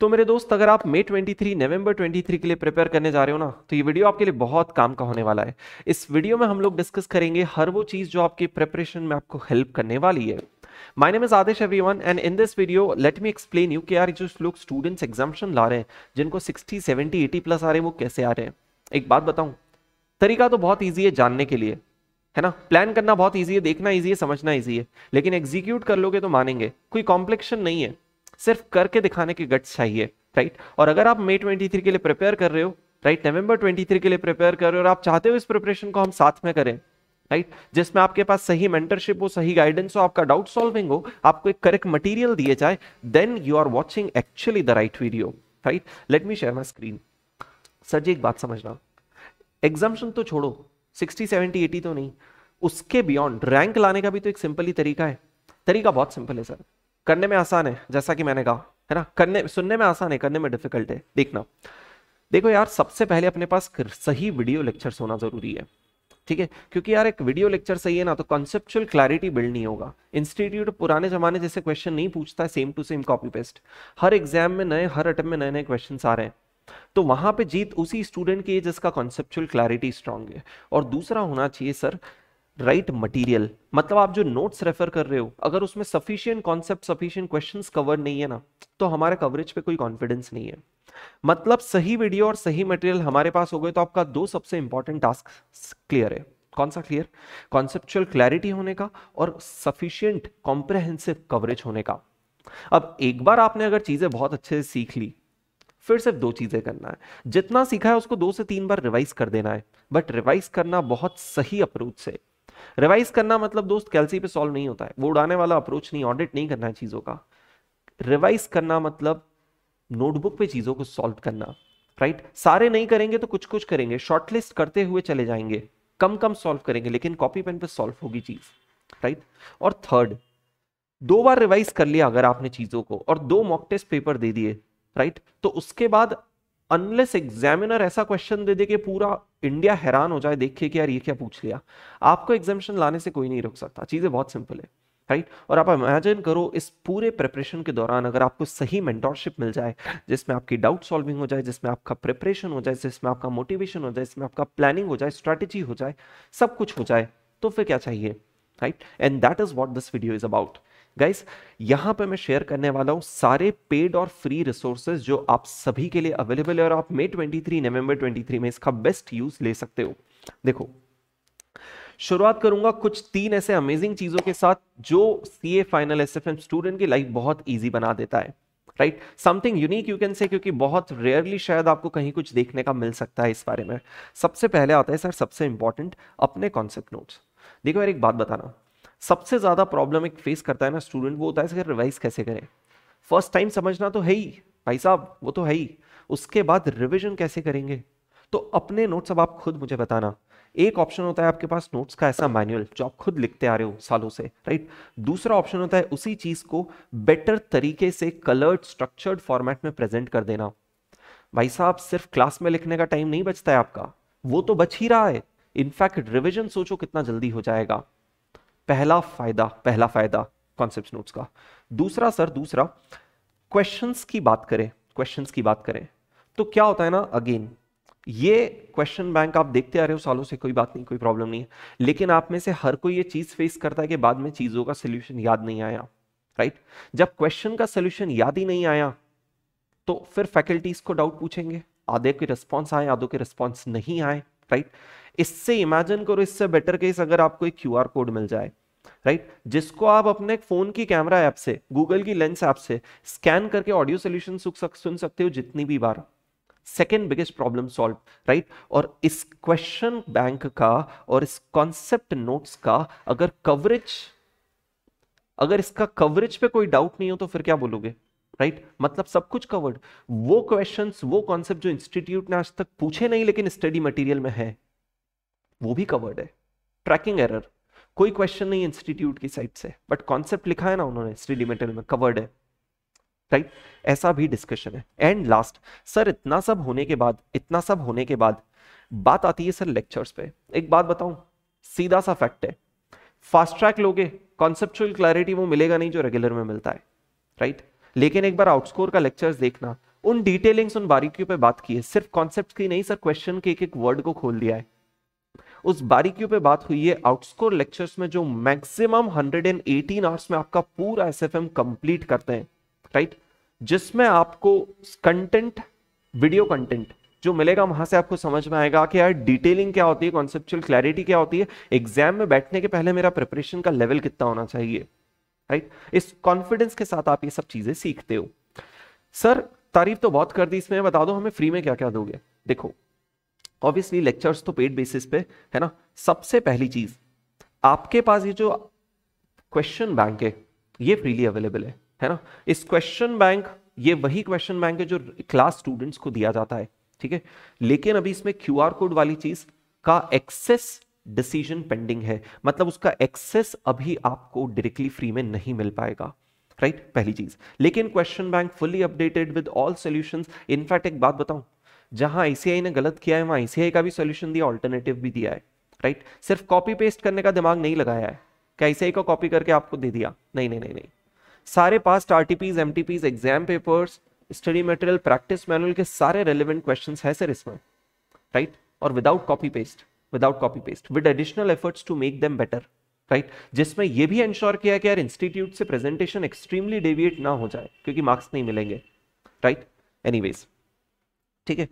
तो मेरे दोस्त अगर आप मई 23 नवंबर ट्वेंटी के लिए प्रिपेयर करने जा रहे हो ना तो ये वीडियो आपके लिए बहुत काम का होने वाला है इस वीडियो में हम लोग डिस्कस करेंगे हर वो चीज़ जो आपकी प्रिपरेशन में आपको हेल्प करने वाली है my name is Aadesh everyone and in this video let me explain you कि यार जो लोग स्टूडेंट्स एग्जामेशन ला रहे हैं जिनको सिक्सटी सेवेंटी एटी प्लस आ रहे हैं वो कैसे आ रहे हैं एक बात बताऊं तरीका तो बहुत ईजी है जानने के लिए है ना प्लान करना बहुत ईजी है देखना ईजी है समझना ईजी है लेकिन एग्जीक्यूट कर लोगे तो मानेंगे कोई कॉम्प्लेक्शन नहीं है सिर्फ करके दिखाने के गट्स चाहिए राइट और अगर आप मे ट्वेंटी के लिए प्रिपेयर कर रहे हो राइट नवंबर थ्री के लिए प्रिपेयर कर रहे हो और आप चाहते हो इस प्रिपरेशन को हम साथ में करें राइट जिसमें आपके पास सही मेंटरशिप हो सही गाइडेंस हो आपका डाउट सॉल्विंग हो आपको एक करेक्ट मटेरियल दिए जाए then you are watching actually the right video right let me share my screen sir ji एक बात समझना एग्जामेशन तो छोड़ो 60 70 80 तो नहीं उसके बियॉन्ड रैंक लाने का भी तो एक सिंपल ही तरीका है तरीका बहुत सिंपल है सर करने में आसान है जैसा कि मैंने कहा है ना करने सुनने में आसान है करने में डिफिकल्ट है देखना देखो यार सबसे पहले अपने पास सही वीडियो लेक्चर होना जरूरी है ठीक है क्योंकि यार एक वीडियो लेक्चर सही है ना तो कॉन्सेप्चुअल क्लैरिटी बिल्ड नहीं होगा इंस्टीट्यूट पुराने जमाने जैसे क्वेश्चन नहीं पूछता है same to same copy paste हर एग्जाम में नए हर अटेम्प में नए नए क्वेश्चन आ रहे हैं तो वहां पे जीत उसी स्टूडेंट की है जिसका कॉन्सेप्चुअल क्लैरिटी स्ट्रांग है और दूसरा होना चाहिए सर राइट right मटेरियल मतलब आप जो नोट्स रेफर कर रहे हो अगर उसमें sufficient concept sufficient questions cover नहीं है ना तो हमारे कवरेज पे कोई कॉन्फिडेंस नहीं है मतलब सही वीडियो और सही मटेरियल हमारे पास हो गए तो आपका दो सबसे इंपॉर्टेंट टास्क क्लियर है कौन सा क्लियर कॉन्सेप्चुअल क्लैरिटी होने का और सफिशियंट कॉम्प्रहेंसिव कवरेज होने का अब एक बार आपने अगर चीजें बहुत अच्छे से सीख ली फिर सिर्फ दो चीजें करना है जितना सीखा है उसको दो से तीन बार रिवाइज कर देना है बट रिवाइज करना बहुत सही अप्रोच से रिवाइज करना मतलब दोस्त कैलसी पे सॉल्व नहीं होता है वो उड़ाने वाला अप्रोच नहीं ऑडिट नहीं करना है चीज़ों का रिवाइज करना मतलब नोटबुक पे चीज़ों को सॉल्व करना राइट right? सारे नहीं करेंगे तो कुछ कुछ करेंगे शॉर्टलिस्ट करते हुए चले जाएंगे कम कम सॉल्व करेंगे लेकिन कॉपी पेन पे सॉल्व होगी चीज़ राइट right? और थर्ड दो बार रिवाइज कर लिया अगर आपने चीज़ों को और दो मॉक टेस्ट पेपर दे दिए राइट right? तो उसके बाद अनलेस एग्जामिनर ऐसा क्वेश्चन दे दे कि पूरा इंडिया हैरान हो जाए देख के कि यार ये क्या पूछ लिया आपको एग्जामिशन लाने से कोई नहीं रोक सकता चीज़ें बहुत सिंपल है राइट और आप इमेजिन करो इस पूरे प्रिपरेशन के दौरान अगर आपको सही मेंटोरशिप मिल जाए जिसमें आपकी डाउट सॉल्विंग हो जाए जिसमें आपका प्रिपरेशन हो जाए जिसमें आपका मोटिवेशन हो जाए जिसमें आपका प्लानिंग हो जाए स्ट्रेटेजी हो जाए सब कुछ हो जाए तो फिर क्या चाहिए right and that is what this video is about guys यहां पर मैं शेयर करने वाला हूं सारे पेड और फ्री रिसोर्सेज जो आप सभी के लिए अवेलेबल है और आप मे 23 नवंबर 23 में इसका बेस्ट यूज ले सकते हो देखो शुरुआत करूंगा कुछ तीन ऐसे अमेजिंग चीजों के साथ जो C A final S F M student की लाइफ बहुत ईजी बना देता है right something unique you can say क्योंकि बहुत रेयरली शायद आपको कहीं कुछ देखने का मिल सकता है इस बारे में सबसे पहले आता है सर सबसे इंपॉर्टेंट अपने कॉन्सेप्ट नोट्स देखो यार एक बात बताना सबसे ज़्यादा प्रॉब्लम एक फेस करता है ना स्टूडेंट वो होता है रिवाइज कैसे करें फर्स्ट टाइम समझना तो है ही भाई साहब वो तो है ही उसके बाद रिविजन कैसे करेंगे तो अपने नोट्स अब आप खुद मुझे बताना एक ऑप्शन होता है आपके पास नोट्स का ऐसा मैनुअल जो आप खुद लिखते आ रहे हो सालों से राइट दूसरा ऑप्शन होता है उसी चीज को बेटर तरीके से कलर्ड स्ट्रक्चर्ड फॉर्मेट में प्रेजेंट कर देना भाई साहब सिर्फ क्लास में लिखने का टाइम नहीं बचता है आपका वो तो बच ही रहा है इनफैक्ट रिविजन सोचो कितना जल्दी हो जाएगा पहला फायदा पहला फायदा कॉन्सेप्ट नोट्स का दूसरा सर दूसरा क्वेश्चंस की बात करें क्वेश्चंस की बात करें तो क्या होता है ना अगेन ये क्वेश्चन बैंक आप देखते आ रहे हो सालों से कोई बात नहीं कोई प्रॉब्लम नहीं है लेकिन आप में से हर कोई ये चीज़ फेस करता है कि बाद में चीज़ों का सोल्यूशन याद नहीं आया राइट जब क्वेश्चन का सोल्यूशन याद ही नहीं आया तो फिर फैकल्टीज को डाउट पूछेंगे आधे के रिस्पॉन्स आए आधो के रिस्पॉन्स नहीं आए राइट right? इससे इमेजिन करो इससे बेटर केस अगर आपको एक क्यू कोड मिल जाए राइट right? जिसको आप अपने फोन की कैमरा ऐप से गूगल की लेंस ऐप से स्कैन करके ऑडियो सोल्यूशन सुन सकते हो जितनी भी बार second biggest problem solve right और इस क्वेश्चन बैंक का और इस कॉन्सेप्ट नोट्स का अगर कवरेज अगर इसका कवरेज पे कोई डाउट नहीं हो तो फिर क्या बोलोगे राइट right? मतलब सब कुछ कवर्ड वो क्वेश्चंस वो कॉन्सेप्ट जो इंस्टीट्यूट ने आज तक पूछे नहीं लेकिन स्टडी मटेरियल में है वो भी कवर्ड है ट्रैकिंग एरर कोई क्वेश्चन नहीं इंस्टीट्यूट की साइड से बट कॉन्सेप्ट लिखा है ना उन्होंने स्टडी मेटेरियल में कवर्ड है राइट ऐसा भी डिस्कशन है एंड लास्ट सर इतना सब होने के बाद इतना सब होने के बाद बात आती है सर लेक्चर्स पे एक बात बताऊं सीधा सा फैक्ट है फास्ट ट्रैक लोगे कॉन्सेप्चुअल क्लैरिटी वो मिलेगा नहीं जो रेगुलर में मिलता है राइट लेकिन एक बार आउटस्कोर का लेक्चर्स देखना उन डिटेलिंग्स उन बारीकियों पे बात की है सिर्फ कॉन्सेप्ट की नहीं सर क्वेश्चन के एक एक वर्ड को खोल दिया है उस बारीकियों पे बात हुई है आउटस्कोर लेक्चर्स में जो मैक्सिमम 118 आवर्स में आपका पूरा एसएफएम कंप्लीट करते हैं राइट जिसमें आपको कंटेंट वीडियो कंटेंट जो मिलेगा वहां से आपको समझ में आएगा कि यार डिटेलिंग क्या होती है कॉन्सेप्चुअल क्लैरिटी क्या होती है एग्जाम में बैठने के पहले मेरा प्रिपरेशन का लेवल कितना होना चाहिए राइट इस कॉन्फिडेंस के साथ आप ये सब चीजें सीखते हो सर तारीफ तो बहुत कर दी इसमें बता दो हमें फ्री में क्या क्या दोगे देखो ऑब्वियसली लेक्चर्स तो पेड बेसिस पे है ना सबसे पहली चीज आपके पास ये जो क्वेश्चन बैंक है ये फ्रीली अवेलेबल है है ना इस क्वेश्चन बैंक ये वही क्वेश्चन बैंक है जो क्लास स्टूडेंट्स को दिया जाता है ठीक है लेकिन अभी इसमें क्यू कोड वाली चीज का एक्सेस डिसीजन पेंडिंग है मतलब उसका एक्सेस अभी आपको डायरेक्टली फ्री में नहीं मिल पाएगा राइट right? पहली चीज लेकिन question bank fully updated with all solution in fact एक बात बताऊं जहां आईसीआई ने गलत किया है वहां आईसीआई का भी सोल्यूशन दिया ऑल्टरनेटिव भी दिया है राइट सिर्फ कॉपी पेस्ट करने का दिमाग नहीं लगाया है क्या आईसीआई को कॉपी करके आपको दे दिया नहीं नहीं नहीं नहीं सारे past RTPs MTPs exam papers study material practice manual के सारे रेलिवेंट क्वेश्चन है सर इसमें राइट और without copy paste without copy paste with additional efforts to make them better right जिसमें यह भी इंश्योर किया कि यार इंस्टीट्यूट से प्रेजेंटेशन एक्सट्रीमली डेविएट ना हो जाए क्योंकि मार्क्स नहीं मिलेंगे राइट एनीवेज ठीक है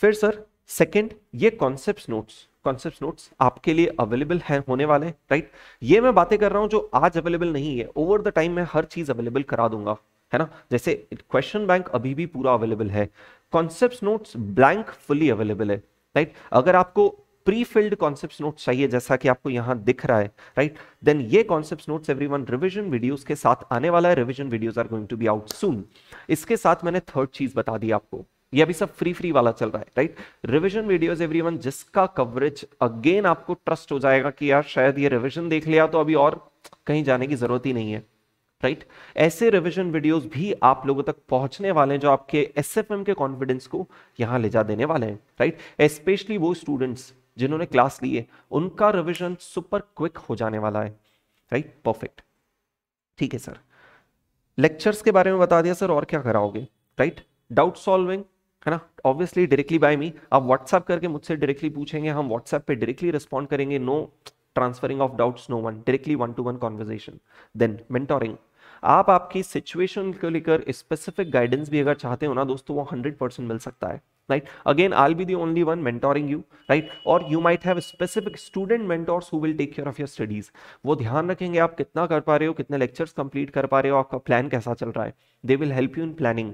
फिर सर सेकंड ये कॉन्सेप्ट नोट्स कॉन्सेप्ट नोट्स आपके लिए अवेलेबल है होने वाले राइट ये मैं बातें कर रहा हूं जो आज अवेलेबल नहीं है ओवर द टाइम मैं हर चीज अवेलेबल करा दूंगा है ना जैसे क्वेश्चन बैंक अभी भी पूरा अवेलेबल है concept notes blank fully available है राइट अगर आपको प्री फिल्ड कॉन्सेप्ट नोट चाहिए जैसा कि आपको यहां दिख रहा है राइट देन ये concept notes everyone revision videos के साथ आने वाला है revision videos are going to be out soon इसके साथ मैंने थर्ड चीज बता दी आपको ये अभी सब फ्री फ्री वाला चल रहा है राइट रिविजन एवरी वन जिसका कवरेज अगेन आपको ट्रस्ट हो जाएगा कि यार शायद ये रिविजन देख लिया तो अभी और कहीं जाने की जरूरत ही नहीं है राइट ऐसे रिविजन वीडियोस भी आप लोगों तक पहुंचने वाले हैं जो आपके एस के कॉन्फिडेंस को यहां ले जा देने वाले हैं राइट स्पेशली वो स्टूडेंट्स जिन्होंने क्लास लिए उनका रिविजन सुपर क्विक हो जाने वाला है राइट परफेक्ट ठीक है सर लेक्चर्स के बारे में बता दिया सर और क्या कराओगे राइट डाउट सॉल्विंग है ना ऑब्वियसली डायरेक्टली बाय मी आप व्हाट्सएप करके मुझसे डायरेक्टली पूछेंगे हम व्हाट्सएप पे डायरेक्टली रिस्पॉन्ड करेंगे no transferring of doubts no one directly one to one conversation then mentoring आप आपकी सिचुएशन को लेकर स्पेसिफिक गाइडेंस भी अगर चाहते हो ना दोस्तों वो हंड्रेड परसेंट मिल सकता है right again I'll be the only one mentoring you right और you might have specific student mentors who will take care of your studies वो ध्यान रखेंगे आप कितना कर पा रहे हो कितने लेक्चर्स कंप्लीट कर पा रहे हो आपका प्लान कैसा चल रहा है they will help you in planning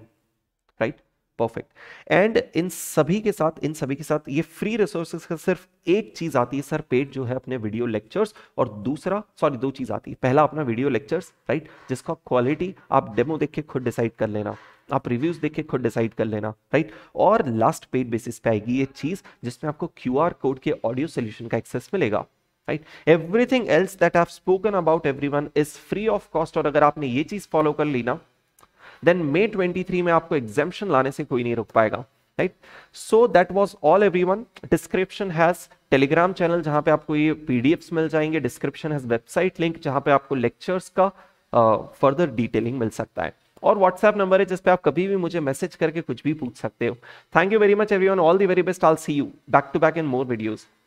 right perfect and in सभी के साथ इन सभी के साथ ये फ्री रिसोर्सेज का सिर्फ एक चीज आती है सर पेड जो है अपने वीडियो लेक्चर्स और दूसरा सॉरी दो चीज आती है पहला अपना वीडियो लेक्चर्स राइट जिसका क्वालिटी आप डेमो देख के खुद डिसाइड कर लेना आप रिव्यूज देख के खुद डिसाइड कर लेना राइट और लास्ट पेड बेसिस पे आएगी ये चीज जिसमें आपको क्यू कोड के ऑडियो सोल्यूशन का एक्सेस मिलेगा right everything else that have spoken about everyone is free of cost और अगर आपने ये चीज फॉलो कर ली ना देन मे 23 में आपको एग्जामेशन लाने से कोई नहीं रुक पाएगा right so that was all everyone description has Telegram channel जहां पे आपको ये पीडीएफ मिल जाएंगे डिस्क्रिप्शन हैज वेबसाइट लिंक जहां पे आपको लेक्चर्स का फर्दर uh, डिटेलिंग मिल सकता है और व्हाट्सएप नंबर है जिसपे आप कभी भी मुझे मैसेज करके कुछ भी पूछ सकते हो thank you very much everyone all the very best I'll see you back to back in more videos